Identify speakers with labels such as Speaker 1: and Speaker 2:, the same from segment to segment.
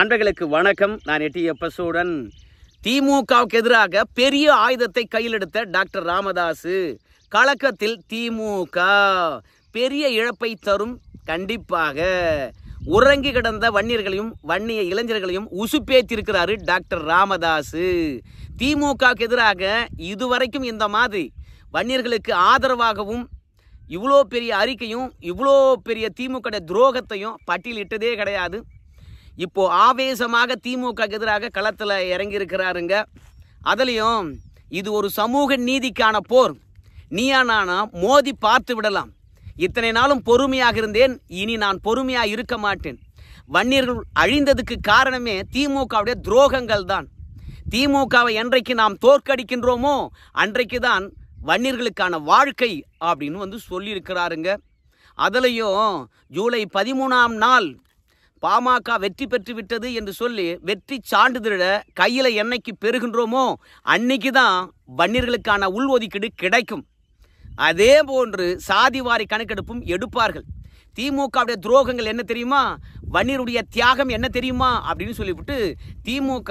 Speaker 1: நண்பர்களுக்கு வணக்கம் நான் எட்டி எப்பசூடன் திமுகவுக்கு எதிராக பெரிய ஆயுதத்தை கையில் எடுத்த டாக்டர் ராமதாசு கலக்கத்தில் திமுக பெரிய இழப்பை தரும் கண்டிப்பாக உறங்கி கிடந்த வன்னியர்களையும் வன்னிய இளைஞர்களையும் உசுப்பேத்திருக்கிறாரு டாக்டர் ராமதாசு திமுகவுக்கு எதிராக இதுவரைக்கும் இந்த மாதிரி வன்னியர்களுக்கு ஆதரவாகவும் இவ்வளோ பெரிய அறிக்கையும் இவ்வளோ பெரிய திமுக துரோகத்தையும் பட்டியலிட்டதே கிடையாது இப்போ ஆவேசமாக திமுக எதிராக களத்தில் இறங்கியிருக்கிறாருங்க அதுலேயும் இது ஒரு சமூக நீதிக்கான போர் நீயா நானா மோதி பார்த்து விடலாம் இத்தனை நாளும் பொறுமையாக இருந்தேன் இனி நான் பொறுமையாக இருக்க மாட்டேன் வன்னியர்கள் அழிந்ததுக்கு காரணமே திமுகவுடைய துரோகங்கள் தான் திமுகவை என்றைக்கு நாம் தோற்கடிக்கின்றோமோ அன்றைக்கு தான் வன்னியர்களுக்கான வாழ்க்கை அப்படின்னு வந்து சொல்லியிருக்கிறாருங்க அதுலேயும் ஜூலை பதிமூணாம் நாள் பாமக வெற்றி பெற்று விட்டது என்று சொல்லி வெற்றி சான்றிதழ கையில் என்னைக்கு பெறுகின்றோமோ அன்னைக்கு தான் வன்னியர்களுக்கான உள்ஒதுக்கீடு கிடைக்கும் அதே போன்று சாதிவாரி கணக்கெடுப்பும் எடுப்பார்கள் திமுகவுடைய துரோகங்கள் என்ன தெரியுமா வன்னியருடைய தியாகம் என்ன தெரியுமா அப்படின்னு சொல்லிவிட்டு திமுக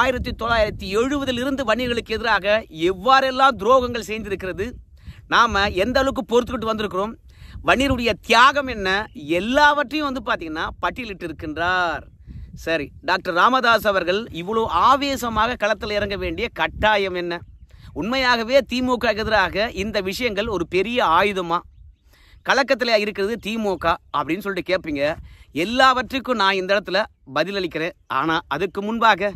Speaker 1: ஆயிரத்தி தொள்ளாயிரத்தி எழுபதிலிருந்து வன்னியர்களுக்கு எதிராக எவ்வாறெல்லாம் துரோகங்கள் செய்திருக்கிறது நாம் எந்த அளவுக்கு பொறுத்துக்கிட்டு வந்திருக்கிறோம் வன்னியருடைய தியாகம் என்ன எல்லாவற்றையும் வந்து பார்த்தீங்கன்னா பட்டியலிட்டு இருக்கின்றார் சரி டாக்டர் ராமதாஸ் அவர்கள் இவ்வளோ ஆவேசமாக களத்தில் இறங்க வேண்டிய கட்டாயம் என்ன உண்மையாகவே திமுக எதிராக இந்த விஷயங்கள் ஒரு பெரிய ஆயுதமாக கலக்கத்தில் இருக்கிறது திமுக அப்படின்னு சொல்லிட்டு கேட்பீங்க எல்லாவற்றுக்கும் நான் இந்த இடத்துல பதிலளிக்கிறேன் ஆனால் அதுக்கு முன்பாக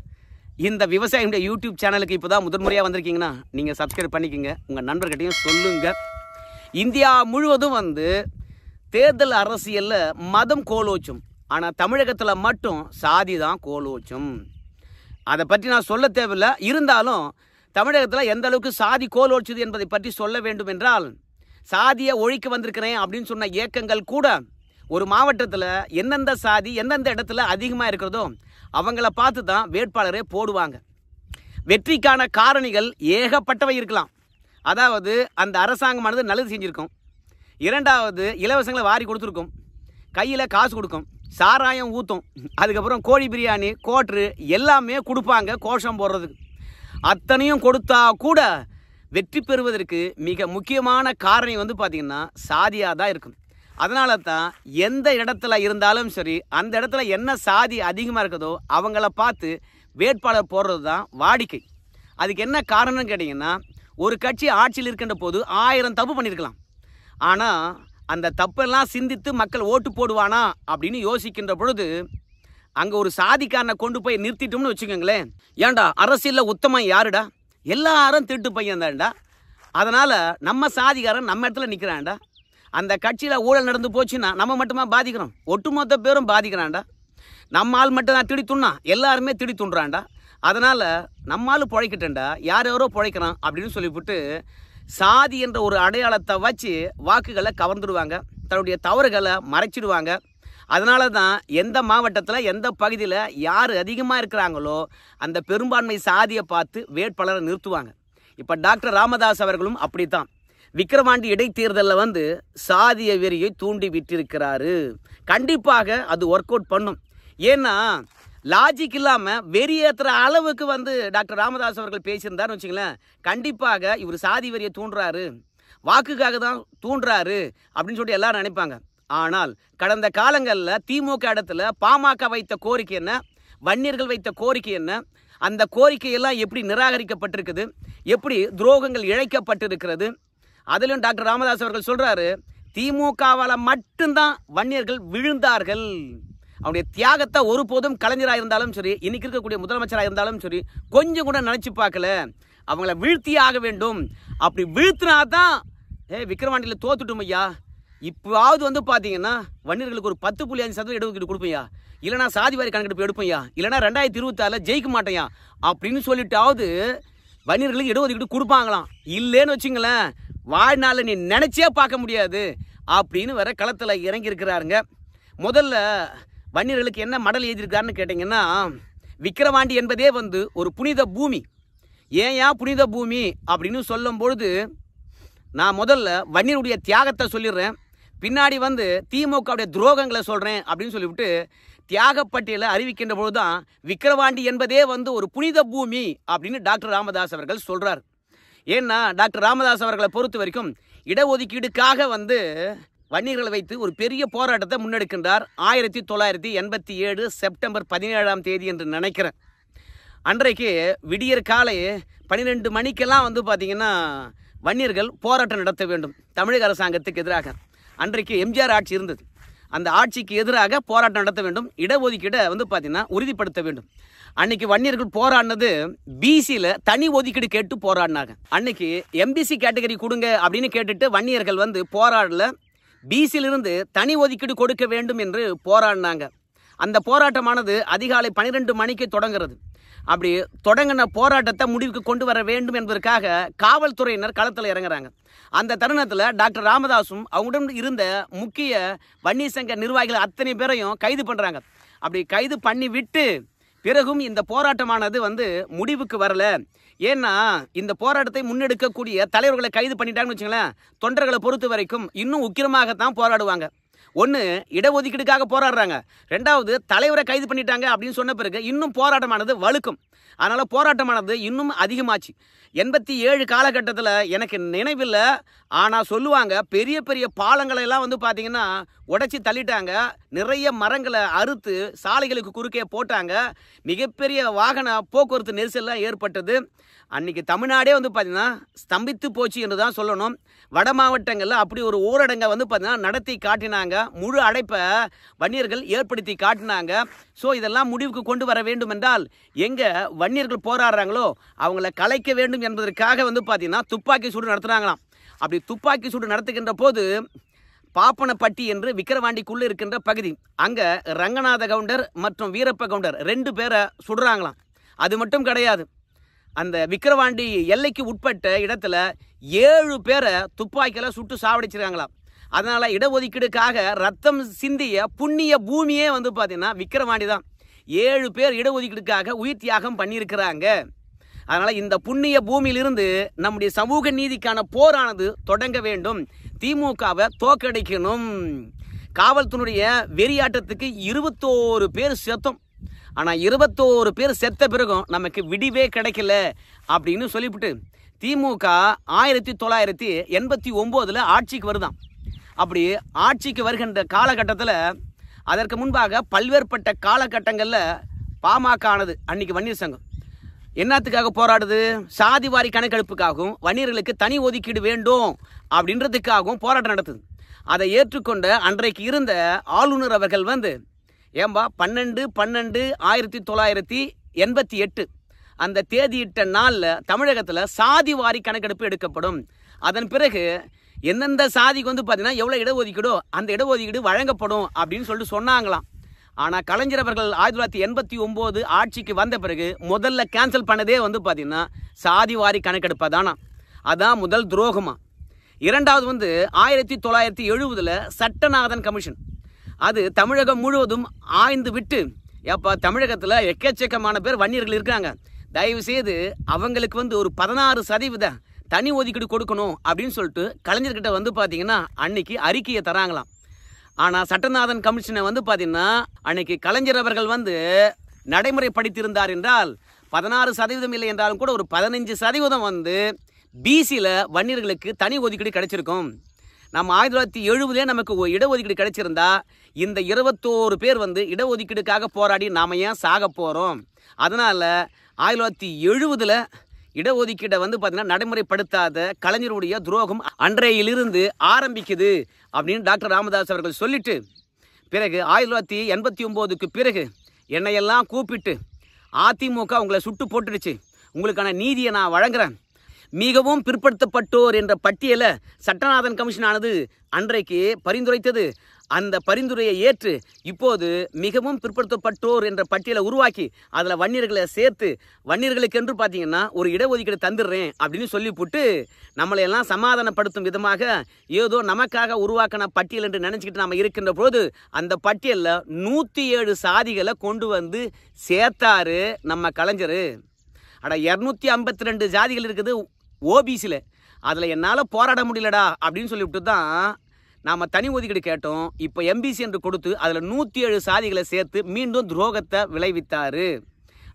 Speaker 1: இந்த விவசாயியுடைய யூடியூப் சேனலுக்கு இப்போ தான் முதன்முறையாக வந்திருக்கீங்கன்னா நீங்கள் சப்ஸ்கிரைப் பண்ணிக்கோங்க உங்கள் நண்பர்கிட்டையும் சொல்லுங்கள் இந்தியா முழுவதும் வந்து தேர்தல் அரசியலில் மதம் கோலோச்சும் ஆனால் தமிழகத்தில் மட்டும் சாதி தான் கோலோச்சும் அதை பற்றி நான் சொல்ல தேவையில்லை இருந்தாலும் தமிழகத்தில் எந்த அளவுக்கு சாதி கோலோச்சுது என்பதை பற்றி சொல்ல வேண்டும் என்றால் சாதியை ஒழிக்க வந்திருக்கிறேன் அப்படின்னு சொன்ன இயக்கங்கள் கூட ஒரு மாவட்டத்தில் எந்தெந்த சாதி எந்தெந்த இடத்துல அதிகமாக இருக்கிறதோ அவங்கள பார்த்து தான் வேட்பாளரே போடுவாங்க வெற்றிக்கான காரணிகள் ஏகப்பட்டவை இருக்கலாம் அதாவது அந்த அரசாங்கமானது நல்லது செஞ்சுருக்கும் இரண்டாவது இலவசங்களை வாரி கொடுத்துருக்கும் கையில் காசு கொடுக்கும் சாராயம் ஊற்றும் அதுக்கப்புறம் கோழி பிரியாணி கோட்ரு எல்லாமே கொடுப்பாங்க கோஷம் போடுறதுக்கு அத்தனையும் கொடுத்தா கூட வெற்றி பெறுவதற்கு மிக முக்கியமான காரணம் வந்து பார்த்திங்கன்னா சாதியாக தான் இருக்கும் அதனால தான் எந்த இடத்துல இருந்தாலும் சரி அந்த இடத்துல என்ன சாதி அதிகமாக இருக்குதோ அவங்கள பார்த்து வேட்பாளர் போடுறது தான் வாடிக்கை அதுக்கு என்ன காரணம்னு கேட்டிங்கன்னா ஒரு கட்சி ஆட்சியில் இருக்கின்ற போது ஆயிரம் தப்பு பண்ணியிருக்கலாம் ஆனால் அந்த தப்பெல்லாம் சிந்தித்து மக்கள் ஓட்டு போடுவானா அப்படின்னு யோசிக்கின்ற பொழுது அங்கே ஒரு சாதிக்காரனை கொண்டு போய் நிறுத்திட்டோம்னு வச்சுக்கோங்களேன் ஏண்டா அரசியலில் உத்தமம் யாருடா எல்லாரும் திட்டு பையன் தான்டா அதனால் நம்ம சாதிகாரன் நம்ம இடத்துல நிற்கிறான்டா அந்த கட்சியில் ஊழல் நடந்து போச்சுன்னா நம்ம மட்டுமா பாதிக்கிறோம் ஒட்டுமொத்த பேரும் பாதிக்கிறான்டா நம்ம ஆள் மட்டும் தான் திடி எல்லாருமே திடி துண்டுறான்டா அதனால் நம்மால் பிழைக்கட்டேன்டா யார் யாரோ பிழைக்கிறான் அப்படின்னு சொல்லிவிட்டு சாதி என்ற ஒரு அடையாளத்தை வச்சு வாக்குகளை கவர்ந்துடுவாங்க தன்னுடைய தவறுகளை மறைச்சிடுவாங்க அதனால தான் எந்த மாவட்டத்தில் எந்த பகுதியில் யார் அதிகமாக இருக்கிறாங்களோ அந்த பெரும்பான்மை சாதியை பார்த்து வேட்பாளரை நிறுத்துவாங்க இப்போ டாக்டர் ராமதாஸ் அவர்களும் அப்படித்தான் விக்கிரவாண்டி இடைத்தேர்தலில் வந்து சாதிய வெறியை தூண்டி விட்டிருக்கிறாரு கண்டிப்பாக அது ஒர்க் அவுட் பண்ணும் ஏன்னா லாஜிக் இல்லாமல் வெறியேற்றுற அளவுக்கு வந்து டாக்டர் ராமதாஸ் அவர்கள் பேசியிருந்தார்னு வச்சுங்களேன் கண்டிப்பாக இவர் சாதி வரியை தூண்டுறாரு வாக்குக்காக தான் தூண்டுறாரு அப்படின்னு சொல்லிட்டு எல்லாரும் நினைப்பாங்க ஆனால் கடந்த காலங்களில் திமுக இடத்துல பாமக வைத்த கோரிக்கை என்ன வன்னியர்கள் வைத்த கோரிக்கை என்ன அந்த கோரிக்கையெல்லாம் எப்படி நிராகரிக்கப்பட்டிருக்குது எப்படி துரோகங்கள் இழைக்கப்பட்டிருக்கிறது அதிலும் டாக்டர் ராமதாஸ் அவர்கள் சொல்கிறாரு திமுகவால் மட்டும்தான் வன்னியர்கள் விழுந்தார்கள் அவனுடைய தியாகத்தை ஒருபோதும் கலைஞராக இருந்தாலும் சரி இன்னைக்கு இருக்கக்கூடிய முதலமைச்சராக இருந்தாலும் சரி கொஞ்சம் கூட நினச்சி பார்க்கல அவங்கள வீழ்த்தியே ஆக வேண்டும் அப்படி வீழ்த்தினா தான் ஏ விக்ரவாண்டியில் தோத்துட்டும் ஐயா இப்போவாவது வந்து பார்த்தீங்கன்னா வன்னியர்களுக்கு ஒரு பத்து புள்ளி அஞ்சு சதவீதம் இடஒதுக்கீடு கொடுப்பையா இல்லைனா சாதி வாரி கணக்கெடுப்பு எடுப்பையா இல்லைனா ரெண்டாயிரத்தி இருபத்தாறில் ஜெயிக்க மாட்டேயா அப்படின்னு சொல்லிட்டாவது வன்னியர்களுக்கு இடஒதுக்கீடு கொடுப்பாங்களாம் இல்லைன்னு வச்சுங்களேன் வாழ்நாளில் நீ நினச்சே பார்க்க முடியாது அப்படின்னு வேற களத்தில் இறங்கியிருக்கிறாருங்க முதல்ல வன்னியர்களுக்கு என்ன மடல் எழுதியிருக்காருன்னு கேட்டிங்கன்னா விக்கிரவாண்டி என்பதே வந்து ஒரு புனித பூமி ஏன் ஏன் புனித பூமி அப்படின்னு சொல்லும் பொழுது நான் முதல்ல வன்னியருடைய தியாகத்தை சொல்லிடுறேன் பின்னாடி வந்து திமுகவுடைய துரோகங்களை சொல்கிறேன் அப்படின்னு சொல்லிவிட்டு தியாகப்பட்டியலை அறிவிக்கின்ற பொழுது தான் விக்கிரவாண்டி என்பதே வந்து ஒரு புனித பூமி அப்படின்னு டாக்டர் ராமதாஸ் அவர்கள் சொல்கிறார் ஏன்னா டாக்டர் ராமதாஸ் அவர்களை பொறுத்த வரைக்கும் இடஒதுக்கீடுக்காக வந்து வன்னியர்களை வைத்து ஒரு பெரிய போராட்டத்தை முன்னெடுக்கின்றார் ஆயிரத்தி தொள்ளாயிரத்தி எண்பத்தி ஏழு செப்டம்பர் பதினேழாம் தேதி என்று நினைக்கிறேன் அன்றைக்கு விடியற் காலை பன்னிரெண்டு மணிக்கெல்லாம் வந்து பார்த்திங்கன்னா வன்னியர்கள் போராட்டம் நடத்த வேண்டும் தமிழக அரசாங்கத்துக்கு எதிராக அன்றைக்கு எம்ஜிஆர் ஆட்சி இருந்தது அந்த ஆட்சிக்கு எதிராக போராட்டம் நடத்த வேண்டும் இடஒதுக்கீடை வந்து பார்த்திங்கன்னா உறுதிப்படுத்த வேண்டும் அன்னைக்கு வன்னியர்கள் போராடினது பிசியில் தனி ஒதுக்கீடு கேட்டு போராடினாங்க அன்னைக்கு எம்பிசி கேட்டகரி கொடுங்க அப்படின்னு கேட்டுட்டு வன்னியர்கள் வந்து போராடல பிசியிலிருந்து தனி ஒதுக்கீடு கொடுக்க வேண்டும் என்று போராடினாங்க அந்த போராட்டமானது அதிகாலை பன்னிரெண்டு மணிக்கு தொடங்குறது அப்படி தொடங்கின போராட்டத்தை முடிவுக்கு கொண்டு வர வேண்டும் என்பதற்காக காவல்துறையினர் களத்தில் இறங்குறாங்க அந்த தருணத்தில் டாக்டர் ராமதாஸும் அவங்களுடன் இருந்த முக்கிய வன்னி சங்க நிர்வாகிகள் அத்தனை பேரையும் கைது பண்ணுறாங்க அப்படி கைது பண்ணி விட்டு பிறகும் இந்த போராட்டமானது வந்து முடிவுக்கு வரல ஏன்னா இந்த போராட்டத்தை முன்னெடுக்கக்கூடிய தலைவர்களை கைது பண்ணிட்டாங்கன்னு வச்சுங்களேன் தொண்டர்களை பொறுத்த வரைக்கும் இன்னும் உக்கிரமாகத்தான் போராடுவாங்க ஒன்று இடஒதுக்கீடுக்காக போராடுறாங்க ரெண்டாவது தலைவரை கைது பண்ணிட்டாங்க அப்படின்னு சொன்ன பிறகு இன்னும் போராட்டமானது வலுக்கும் அதனால் போராட்டமானது இன்னும் அதிகமாச்சு எண்பத்தி ஏழு காலகட்டத்தில் எனக்கு நினைவில் ஆனால் சொல்லுவாங்க பெரிய பெரிய பாலங்களையெல்லாம் வந்து பார்த்திங்கன்னா உடச்சி தள்ளிட்டாங்க நிறைய மரங்களை அறுத்து சாலைகளுக்கு குறுக்கே போட்டாங்க மிகப்பெரிய வாகன போக்குவரத்து நெரிசல்லாம் ஏற்பட்டது அன்றைக்கி தமிழ்நாடே வந்து பார்த்திங்கன்னா ஸ்தம்பித்து போச்சு என்று தான் சொல்லணும் வட மாவட்டங்களில் அப்படி ஒரு ஊரடங்கை வந்து பார்த்திங்கன்னா நடத்தி காட்டினாங்க முழு அடைப்பை வன்னியர்கள் ஏற்படுத்தி காட்டினாங்க ஸோ இதெல்லாம் முடிவுக்கு கொண்டு வர வேண்டும் என்றால் எங்கள் வன்னியர்கள் போராடுறாங்களோ அவங்கள கலைக்க வேண்டும் என்பதற்காக வந்து பார்த்திங்கன்னா துப்பாக்கி சூடு நடத்துகிறாங்களாம் அப்படி துப்பாக்கி சூடு நடத்துகின்ற போது பாப்பனப்பட்டி என்று விக்கிரவாண்டிக்குள்ளே இருக்கின்ற பகுதி அங்கே ரங்கநாத கவுண்டர் மற்றும் வீரப்ப கவுண்டர் ரெண்டு பேரை சுடுறாங்களாம் அது மட்டும் கிடையாது அந்த விக்கிரவாண்டி எல்லைக்கு உட்பட்ட இடத்துல ஏழு பேரை துப்பாக்கியில் சுட்டு சாவடிச்சிருக்காங்களாம் அதனால் இடஒதுக்கீடுக்காக ரத்தம் சிந்திய புண்ணிய பூமியே வந்து பார்த்திங்கன்னா விக்கிரவாண்டி தான் ஏழு பேர் இடஒதுக்கீடுக்காக உயிர் தியாகம் பண்ணியிருக்கிறாங்க அதனால் இந்த புண்ணிய பூமியிலிருந்து நம்முடைய சமூக நீதிக்கான போரானது தொடங்க வேண்டும் திமுகவை தோக்கடிக்கணும் காவல்துறையுடைய வெறியாட்டத்துக்கு இருபத்தோரு பேர் செத்தம் ஆனால் இருபத்தோரு பேர் செத்த பிறகும் நமக்கு விடிவே கிடைக்கல அப்படின்னு சொல்லிவிட்டு திமுக ஆயிரத்தி தொள்ளாயிரத்தி எண்பத்தி ஒம்போதில் ஆட்சிக்கு வருதான் அப்படி ஆட்சிக்கு வருகின்ற காலகட்டத்தில் அதற்கு முன்பாக பல்வேறுபட்ட காலகட்டங்களில் பாமக ஆனது அன்னைக்கு வன்னியர் சங்கம் என்னத்துக்காக போராடுது சாதி வாரி கணக்கெடுப்புக்காகவும் வன்னியர்களுக்கு தனி ஒதுக்கீடு வேண்டும் அப்படின்றதுக்காகவும் போராட்டம் நடத்துது அதை ஏற்றுக்கொண்ட அன்றைக்கு இருந்த ஆளுநர் அவர்கள் வந்து ஏம்பா பன்னெண்டு பன்னெண்டு ஆயிரத்தி தொள்ளாயிரத்தி எண்பத்தி எட்டு அந்த தேதியிட்ட நாளில் தமிழகத்தில் சாதி வாரி கணக்கெடுப்பு எடுக்கப்படும் அதன் பிறகு எந்தெந்த சாதிக்கு வந்து பார்த்தீங்கன்னா எவ்வளோ இடஒதுக்கீடோ அந்த இடஒதுக்கீடு வழங்கப்படும் அப்படின்னு சொல்லிட்டு சொன்னாங்களாம் ஆனால் கலைஞர் அவர்கள் ஆயிரத்தி தொள்ளாயிரத்தி எண்பத்தி ஒம்போது ஆட்சிக்கு வந்த பிறகு முதல்ல கேன்சல் பண்ணதே வந்து பார்த்தீங்கன்னா வாரி கணக்கெடுப்பா தானா அதான் முதல் துரோகமாக இரண்டாவது வந்து ஆயிரத்தி தொள்ளாயிரத்தி எழுபதில் சட்டநாதன் கமிஷன் அது தமிழகம் முழுவதும் ஆய்ந்து விட்டு எப்போ தமிழகத்தில் எக்கச்சக்கமான பேர் வன்னியர்கள் இருக்காங்க தயவு செய்து அவங்களுக்கு வந்து ஒரு பதினாறு சதவீத தனி ஒதுக்கீடு கொடுக்கணும் அப்படின்னு சொல்லிட்டு கலைஞர்கிட்ட வந்து பார்த்தீங்கன்னா அன்னைக்கு அறிக்கையை தராங்களாம் ஆனால் சட்டநாதன் கமிஷனை வந்து பார்த்தீங்கன்னா அன்னைக்கு கலைஞர் அவர்கள் வந்து நடைமுறைப்படுத்தியிருந்தார் என்றால் பதினாறு சதவீதம் இல்லை என்றாலும் கூட ஒரு பதினஞ்சு சதவீதம் வந்து பிசியில் வன்னியர்களுக்கு தனி ஒதுக்கீடு கிடைச்சிருக்கும் நம்ம ஆயிரத்தி தொள்ளாயிரத்தி எழுபதுலேயே நமக்கு இடஒதுக்கீடு கிடைச்சிருந்தா இந்த இருபத்தோரு பேர் வந்து இடஒதுக்கீடுக்காக போராடி நாம் ஏன் சாக போகிறோம் அதனால் ஆயிரத்தி தொள்ளாயிரத்தி எழுபதில் இடஒதுக்கீட்டை வந்து பார்த்தீங்கன்னா நடைமுறைப்படுத்தாத கலைஞருடைய துரோகம் அன்றையிலிருந்து ஆரம்பிக்குது அப்படின்னு டாக்டர் ராமதாஸ் அவர்கள் சொல்லிட்டு பிறகு ஆயிரத்தி தொள்ளாயிரத்தி எண்பத்தி ஒம்போதுக்கு பிறகு என்னையெல்லாம் கூப்பிட்டு அதிமுக உங்களை சுட்டு போட்டுடுச்சு உங்களுக்கான நீதியை நான் வழங்குறேன் மிகவும் பிற்படுத்தப்பட்டோர் என்ற பட்டியலை சட்டநாதன் கமிஷன் ஆனது அன்றைக்கு பரிந்துரைத்தது அந்த பரிந்துரையை ஏற்று இப்போது மிகவும் பிற்படுத்தப்பட்டோர் என்ற பட்டியலை உருவாக்கி அதில் வன்னியர்களை சேர்த்து வன்னியர்களுக்கென்று பார்த்தீங்கன்னா ஒரு இடஒதுக்கீடு தந்துடுறேன் அப்படின்னு சொல்லிவிட்டு நம்மளையெல்லாம் சமாதானப்படுத்தும் விதமாக ஏதோ நமக்காக உருவாக்கின பட்டியல் என்று நினச்சிக்கிட்டு நம்ம இருக்கின்ற போது அந்த பட்டியலில் நூற்றி ஏழு சாதிகளை கொண்டு வந்து சேர்த்தாரு நம்ம கலைஞர் அட இரநூத்தி ஐம்பத்தி ரெண்டு ஜாதிகள் இருக்குது ஓபிசியில் அதில் என்னால் போராட முடியலடா அப்படின்னு சொல்லிவிட்டு தான் நாம் தனி ஒதுக்கீடு கேட்டோம் இப்போ எம்பிசி என்று கொடுத்து அதில் நூத்தி ஏழு சாதிகளை சேர்த்து மீண்டும் துரோகத்தை விளைவித்தார்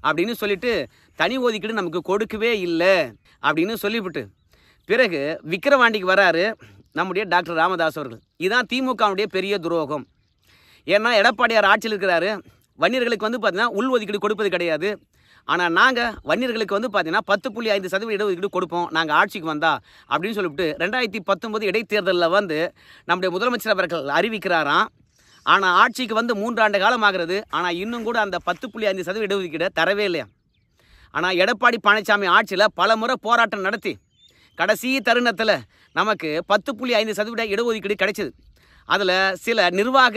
Speaker 1: அப்படின்னு சொல்லிட்டு தனி ஒதுக்கீடு நமக்கு கொடுக்கவே இல்லை அப்படின்னு சொல்லிவிட்டு பிறகு விக்கிரவாண்டிக்கு வராரு நம்முடைய டாக்டர் ராமதாஸ் அவர்கள் இதுதான் திமுகவுடைய பெரிய துரோகம் ஏன்னா எடப்பாடியார் ஆட்சியில் இருக்கிறாரு வன்னியர்களுக்கு வந்து பார்த்தீங்கன்னா உள் ஒதுக்கீடு கொடுப்பது கிடையாது ஆனால் நாங்கள் வன்னியர்களுக்கு வந்து பார்த்தீங்கன்னா பத்து புள்ளி ஐந்து சதவீத இடஒதுக்கீடு கொடுப்போம் நாங்கள் ஆட்சிக்கு வந்தா அப்படின்னு சொல்லிவிட்டு ரெண்டாயிரத்தி பத்தொம்பது இடைத்தேர்தலில் வந்து நம்முடைய முதலமைச்சர் அவர்கள் அறிவிக்கிறாராம் ஆனால் ஆட்சிக்கு வந்து மூன்றாண்டு காலம் ஆகிறது ஆனால் இன்னும் கூட அந்த பத்து புள்ளி ஐந்து சதவீத இடஒதுக்கீடை தரவே இல்லையா ஆனால் எடப்பாடி பழனிசாமி ஆட்சியில் பல முறை போராட்டம் நடத்தி கடைசி தருணத்தில் நமக்கு பத்து புள்ளி ஐந்து சதவீத இடஒதுக்கீடு கிடைச்சிது அதில் சில நிர்வாக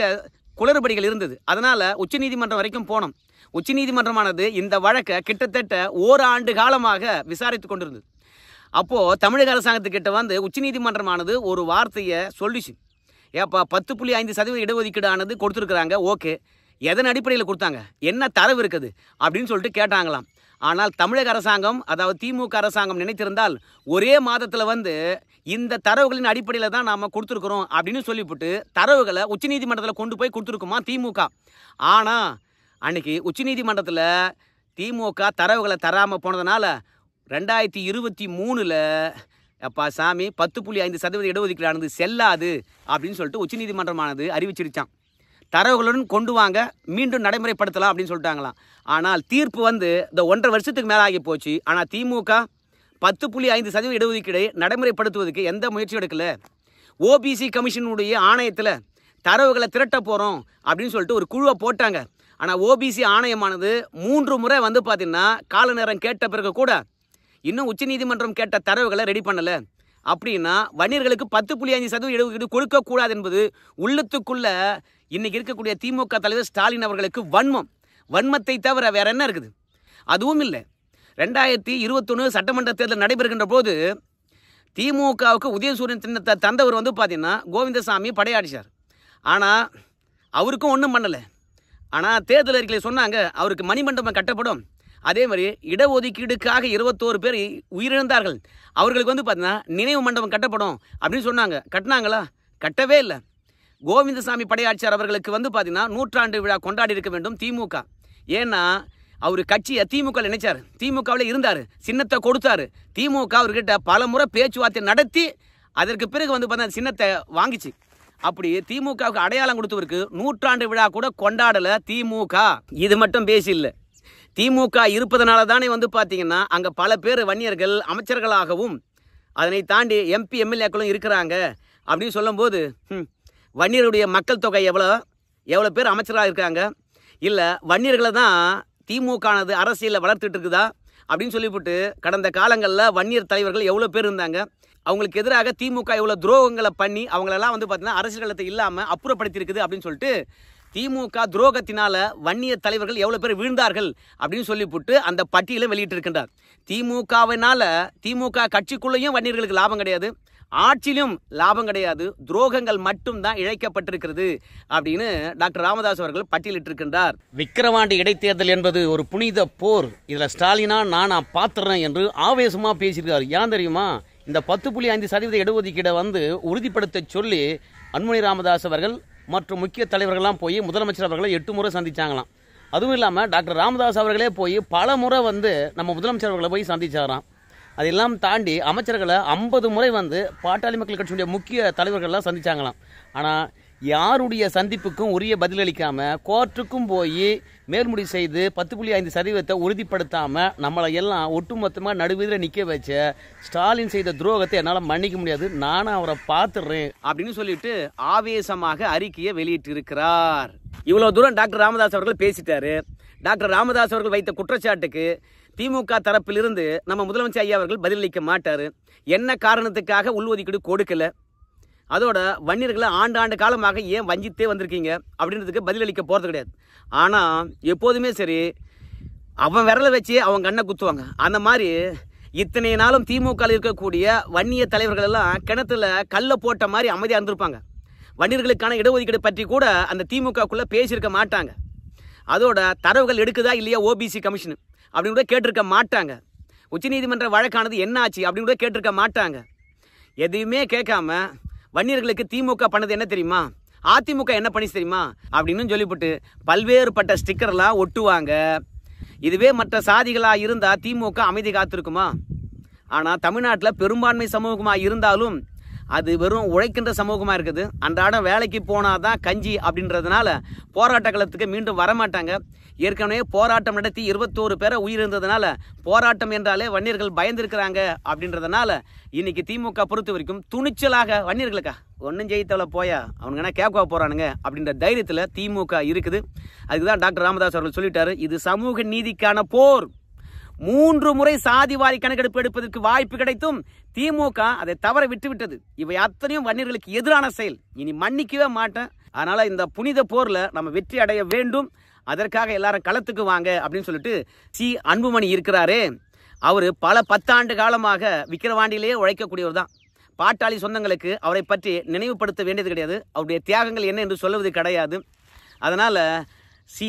Speaker 1: குளறுபடிகள் இருந்தது அதனால் உச்சநீதிமன்றம் வரைக்கும் போனோம் உச்சநீதிமன்றமானது இந்த வழக்கை கிட்டத்தட்ட ஓராண்டு காலமாக விசாரித்து கொண்டிருந்தது அப்போது தமிழக அரசாங்கத்துக்கிட்ட வந்து உச்சநீதிமன்றமானது ஒரு வார்த்தையை சொல்லிச்சு ஏப்பா பத்து புள்ளி ஐந்து சதவீத இடஒதுக்கீடானது கொடுத்துருக்குறாங்க ஓகே எதன் அடிப்படையில் கொடுத்தாங்க என்ன தரவு இருக்குது அப்படின்னு சொல்லிட்டு கேட்டாங்களாம் ஆனால் தமிழக அரசாங்கம் அதாவது திமுக அரசாங்கம் நினைத்திருந்தால் ஒரே மாதத்தில் வந்து இந்த தரவுகளின் அடிப்படையில் தான் நாம் கொடுத்துருக்குறோம் அப்படின்னு சொல்லிவிட்டு தரவுகளை உச்சநீதிமன்றத்தில் கொண்டு போய் கொடுத்துருக்குமா திமுக ஆனால் அன்றைக்கி உச்சநீதிமன்றத்தில் திமுக தரவுகளை தராமல் போனதுனால ரெண்டாயிரத்தி இருபத்தி மூணில் அப்பா சாமி பத்து புள்ளி ஐந்து சதவீத இடஒதுக்கீடானது செல்லாது அப்படின்னு சொல்லிட்டு உச்சநீதிமன்றமானது அறிவிச்சிருச்சான் தரவுகளுடன் கொண்டு வாங்க மீண்டும் நடைமுறைப்படுத்தலாம் அப்படின்னு சொல்லிட்டாங்களாம் ஆனால் தீர்ப்பு வந்து இந்த ஒன்றரை வருஷத்துக்கு மேலே ஆகி போச்சு ஆனால் திமுக பத்து புள்ளி ஐந்து சதவீத இடஒதுக்கீடை நடைமுறைப்படுத்துவதற்கு எந்த முயற்சியும் எடுக்கல ஓபிசி கமிஷனுடைய ஆணையத்தில் தரவுகளை திரட்ட போகிறோம் அப்படின்னு சொல்லிட்டு ஒரு குழுவை போட்டாங்க ஆனால் ஓபிசி ஆணையமானது மூன்று முறை வந்து பார்த்திங்கன்னா கால நேரம் கேட்ட பிறகு கூட இன்னும் உச்சநீதிமன்றம் கேட்ட தரவுகளை ரெடி பண்ணலை அப்படின்னா வணிகர்களுக்கு பத்து புள்ளி அஞ்சு சதவீத இடஒதுக்கீடு கொடுக்கக்கூடாது என்பது உள்ளத்துக்குள்ள இன்னைக்கு இருக்கக்கூடிய திமுக தலைவர் ஸ்டாலின் அவர்களுக்கு வன்மம் வன்மத்தை தவிர வேற என்ன இருக்குது அதுவும் இல்லை ரெண்டாயிரத்தி இருபத்தொன்று சட்டமன்ற தேர்தல் நடைபெறுகின்ற போது திமுகவுக்கு உதயசூரியன் சின்னத்தை தந்தவர் வந்து பார்த்திங்கன்னா கோவிந்தசாமி படையாடிச்சார் ஆனால் அவருக்கும் ஒன்றும் பண்ணலை ஆனால் தேர்தல் அறிக்கையில் சொன்னாங்க அவருக்கு மணிமண்டபம் கட்டப்படும் அதே மாதிரி இடஒதுக்கீடுக்காக இருபத்தோரு பேர் உயிரிழந்தார்கள் அவர்களுக்கு வந்து பார்த்தீங்கன்னா நினைவு மண்டபம் கட்டப்படும் அப்படின்னு சொன்னாங்க கட்டினாங்களா கட்டவே இல்லை கோவிந்தசாமி படையாட்சியார் அவர்களுக்கு வந்து பார்த்தீங்கன்னா நூற்றாண்டு விழா கொண்டாடி இருக்க வேண்டும் திமுக ஏன்னா அவர் கட்சியை திமுக நினைச்சார் திமுகவில் இருந்தார் சின்னத்தை கொடுத்தாரு திமுக அவர்கிட்ட பல முறை பேச்சுவார்த்தை நடத்தி அதற்கு பிறகு வந்து பார்த்தா சின்னத்தை வாங்கிச்சு அப்படி திமுகவுக்கு அடையாளம் கொடுத்தவருக்கு நூற்றாண்டு விழா கூட கொண்டாடலை திமுக இது மட்டும் பேசி இல்லை திமுக இருப்பதனால தானே வந்து பார்த்தீங்கன்னா அங்கே பல பேர் வன்னியர்கள் அமைச்சர்களாகவும் அதனை தாண்டி எம்பி எம்எல்ஏக்களும் இருக்கிறாங்க அப்படின்னு சொல்லும்போது வன்னியருடைய மக்கள் தொகை எவ்வளோ எவ்வளோ பேர் அமைச்சராக இருக்காங்க இல்லை வன்னியர்களை தான் திமுகனது அரசியலில் வளர்த்துட்டு இருக்குதா அப்படின்னு சொல்லிவிட்டு கடந்த காலங்களில் வன்னியர் தலைவர்கள் எவ்வளோ பேர் இருந்தாங்க அவங்களுக்கு எதிராக திமுக எவ்வளோ துரோகங்களை பண்ணி அவங்களெல்லாம் வந்து பார்த்தீங்கன்னா அரசியல் கலத்தை இல்லாமல் அப்புறப்படுத்தியிருக்குது அப்படின்னு சொல்லிட்டு திமுக துரோகத்தினால வன்னியர் தலைவர்கள் எவ்வளோ பேர் வீழ்ந்தார்கள் அப்படின்னு சொல்லிவிட்டு அந்த பட்டியலை வெளியிட்டிருக்கின்றார் திமுகவினால் திமுக கட்சிக்குள்ளேயும் வன்னியர்களுக்கு லாபம் கிடையாது ஆட்சியிலும் லாபம் கிடையாது துரோகங்கள் மட்டும் தான் இழைக்கப்பட்டிருக்கிறது அப்படின்னு டாக்டர் ராமதாஸ் அவர்கள் பட்டியலிட்டிருக்கின்றார் விக்கிரவாண்டி இடைத்தேர்தல் என்பது ஒரு புனித போர் இதில் ஸ்டாலினா நான் பாத்துறேன் என்று ஆவேசமாக பேசியிருக்கார் ஏன் தெரியுமா இந்த பத்து புள்ளி ஐந்து சதவீத இடஒதுக்கீடை வந்து உறுதிப்படுத்த சொல்லி அன்மணி ராமதாஸ் அவர்கள் மற்றும் முக்கிய தலைவர்கள்லாம் போய் முதலமைச்சர் அவர்களை எட்டு முறை சந்திச்சாங்களாம் அதுவும் இல்லாமல் டாக்டர் ராமதாஸ் அவர்களே போய் பல முறை வந்து நம்ம முதலமைச்சர் அவர்களை போய் சந்திச்சாராம் அதெல்லாம் தாண்டி அமைச்சர்களை ஐம்பது முறை வந்து பாட்டாளி மக்கள் கட்சியுடைய முக்கிய தலைவர்கள்லாம் சந்திச்சாங்களாம் ஆனால் யாருடைய சந்திப்புக்கும் உரிய பதிலளிக்காமல் கோர்ட்டுக்கும் போய் மேல்முடி செய்து பத்து புள்ளி ஐந்து சதவீதத்தை உறுதிப்படுத்தாமல் நம்மளை எல்லாம் ஒட்டுமொத்தமாக நடுவீதியில் நிற்க வச்ச ஸ்டாலின் செய்த துரோகத்தை என்னால் மன்னிக்க முடியாது நானும் அவரை பார்த்துடுறேன் அப்படின்னு சொல்லிட்டு ஆவேசமாக அறிக்கையை வெளியிட்டிருக்கிறார் இவ்வளோ தூரம் டாக்டர் ராமதாஸ் அவர்கள் பேசிட்டாரு டாக்டர் ராமதாஸ் அவர்கள் வைத்த குற்றச்சாட்டுக்கு திமுக தரப்பிலிருந்து நம்ம முதலமைச்சர் ஐயா அவர்கள் பதிலளிக்க மாட்டார் என்ன காரணத்துக்காக உள்ஒதுக்கீடு கொடுக்கல அதோட வன்னியர்களை ஆண்டாண்டு காலமாக ஏன் வஞ்சித்தே வந்திருக்கீங்க அப்படின்றதுக்கு பதிலளிக்க போகிறது கிடையாது ஆனால் எப்போதுமே சரி அவன் விரலை வச்சு அவங்க கண்ணை குத்துவாங்க அந்த மாதிரி இத்தனை நாளும் திமுகவில் இருக்கக்கூடிய வன்னிய தலைவர்கள் எல்லாம் கிணத்துல கல்லை போட்ட மாதிரி அமைதியாக இருந்திருப்பாங்க வன்னியர்களுக்கான இடஒதுக்கீடு பற்றி கூட அந்த திமுகக்குள்ளே பேசியிருக்க மாட்டாங்க அதோட தரவுகள் எடுக்குதா இல்லையா ஓபிசி கமிஷனு அப்படின்னு கூட கேட்டிருக்க மாட்டாங்க உச்சநீதிமன்ற வழக்கானது என்ன ஆச்சு அப்படின்னு கூட கேட்டிருக்க மாட்டாங்க எதையுமே கேட்காம வன்னியர்களுக்கு திமுக பண்ணது என்ன தெரியுமா அதிமுக என்ன பண்ணி தெரியுமா அப்படின்னு சொல்லிவிட்டு பல்வேறுபட்ட ஸ்டிக்கர்லாம் ஒட்டுவாங்க இதுவே மற்ற சாதிகளாக இருந்தால் திமுக அமைதி காத்திருக்குமா ஆனால் தமிழ்நாட்டில் பெரும்பான்மை சமூகமாக இருந்தாலும் அது வெறும் உழைக்கின்ற சமூகமாக இருக்குது அன்றாடம் வேலைக்கு போனால் தான் கஞ்சி அப்படின்றதுனால போராட்ட களத்துக்கு மீண்டும் வரமாட்டாங்க ஏற்கனவே போராட்டம் நடத்தி இருபத்தோரு பேரை உயிரிழந்ததுனால போராட்டம் என்றாலே வன்னியர்கள் பயந்துருக்கிறாங்க அப்படின்றதுனால இன்னைக்கு திமுக பொறுத்த வரைக்கும் துணிச்சலாக வன்னியர்களுக்கா ஒன்றும் ஜெயித்தவள போயா என்ன கேப்கா போகிறானுங்க அப்படின்ற தைரியத்தில் திமுக இருக்குது அதுக்கு தான் டாக்டர் ராமதாஸ் அவர்கள் சொல்லிட்டாரு இது சமூக நீதிக்கான போர் மூன்று முறை சாதிவாரி கணக்கெடுப்பு எடுப்பதற்கு வாய்ப்பு கிடைத்தும் திமுக அதை தவற விட்டுவிட்டது இவை அத்தனையும் வன்னியர்களுக்கு எதிரான செயல் இனி மன்னிக்கவே மாட்டேன் அதனால் இந்த புனித போரில் நம்ம வெற்றி அடைய வேண்டும் அதற்காக எல்லாரும் களத்துக்கு வாங்க அப்படின்னு சொல்லிட்டு சி அன்புமணி இருக்கிறாரு அவர் பல பத்தாண்டு காலமாக விக்கிரவாண்டியிலேயே உழைக்கக்கூடியவர் தான் பாட்டாளி சொந்தங்களுக்கு அவரை பற்றி நினைவுபடுத்த வேண்டியது கிடையாது அவருடைய தியாகங்கள் என்ன என்று சொல்லுவது கிடையாது அதனால் சி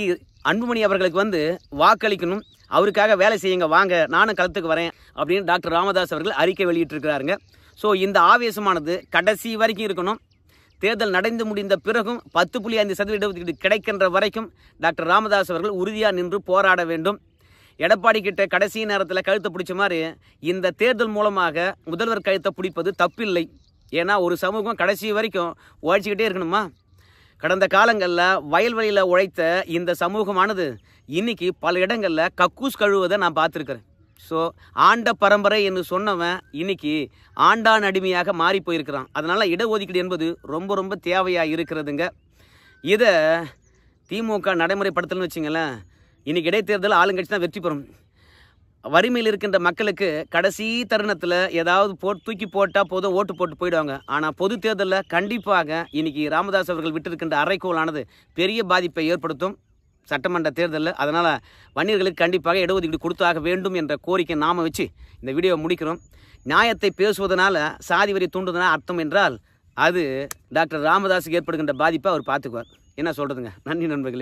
Speaker 1: அன்புமணி அவர்களுக்கு வந்து வாக்களிக்கணும் அவருக்காக வேலை செய்யுங்க வாங்க நானும் களத்துக்கு வரேன் அப்படின்னு டாக்டர் ராமதாஸ் அவர்கள் அறிக்கை வெளியிட்டிருக்கிறாருங்க ஸோ இந்த ஆவேசமானது கடைசி வரைக்கும் இருக்கணும் தேர்தல் நடந்து முடிந்த பிறகும் பத்து புள்ளி ஐந்து சதவீத இடஒதுக்கீடு கிடைக்கின்ற வரைக்கும் டாக்டர் ராமதாஸ் அவர்கள் உறுதியாக நின்று போராட வேண்டும் எடப்பாடி கிட்ட கடைசி நேரத்தில் கழுத்தை பிடிச்ச மாதிரி இந்த தேர்தல் மூலமாக முதல்வர் கழுத்தை பிடிப்பது தப்பில்லை ஏன்னா ஒரு சமூகம் கடைசி வரைக்கும் உழைச்சிக்கிட்டே இருக்கணுமா கடந்த காலங்களில் வயல்வெளியில் உழைத்த இந்த சமூகமானது இன்னைக்கு பல இடங்களில் கக்கூஸ் கழுவதை நான் பார்த்துருக்குறேன் ஸோ ஆண்ட பரம்பரை என்று சொன்னவன் இன்னைக்கு ஆண்டான் அடிமையாக மாறி போயிருக்கிறான் அதனால் இடஒதுக்கீடு என்பது ரொம்ப ரொம்ப தேவையாக இருக்கிறதுங்க இதை திமுக நடைமுறைப்படுத்தலன்னு வச்சிங்களேன் இன்றைக்கி இடைத்தேர்தல் ஆளுங்கட்சி தான் வெற்றி பெறும் வறுமையில் இருக்கின்ற மக்களுக்கு கடைசி தருணத்தில் ஏதாவது போட் தூக்கி போட்டால் போதும் ஓட்டு போட்டு போயிடுவாங்க ஆனால் பொது தேர்தலில் கண்டிப்பாக இன்றைக்கி ராமதாஸ் அவர்கள் விட்டிருக்கின்ற அறைக்கோளானது பெரிய பாதிப்பை ஏற்படுத்தும் சட்டமன்ற தேர்தலில் அதனால் வன்னியர்களுக்கு கண்டிப்பாக இடஒதுக்கீடு கொடுத்தாக வேண்டும் என்ற கோரிக்கை நாம் வச்சு இந்த வீடியோவை முடிக்கிறோம் நியாயத்தை பேசுவதனால் சாதி வரி தூண்டுதனால் அர்த்தம் என்றால் அது டாக்டர் ராமதாஸுக்கு ஏற்படுகின்ற பாதிப்பை அவர் பார்த்துக்குவார் என்ன சொல்கிறதுங்க நன்றி நண்பர்களே